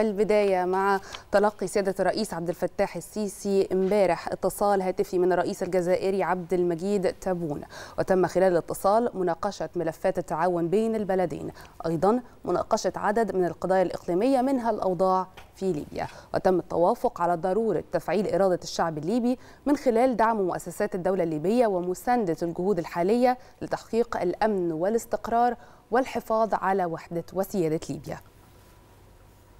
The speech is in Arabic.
البداية مع تلقي سيادة الرئيس عبد الفتاح السيسي امبارح اتصال هاتفي من الرئيس الجزائري عبد المجيد تابون وتم خلال الاتصال مناقشة ملفات التعاون بين البلدين أيضا مناقشة عدد من القضايا الإقليمية منها الأوضاع في ليبيا وتم التوافق على ضرورة تفعيل إرادة الشعب الليبي من خلال دعم مؤسسات الدولة الليبية ومساندة الجهود الحالية لتحقيق الأمن والاستقرار والحفاظ على وحدة وسيادة ليبيا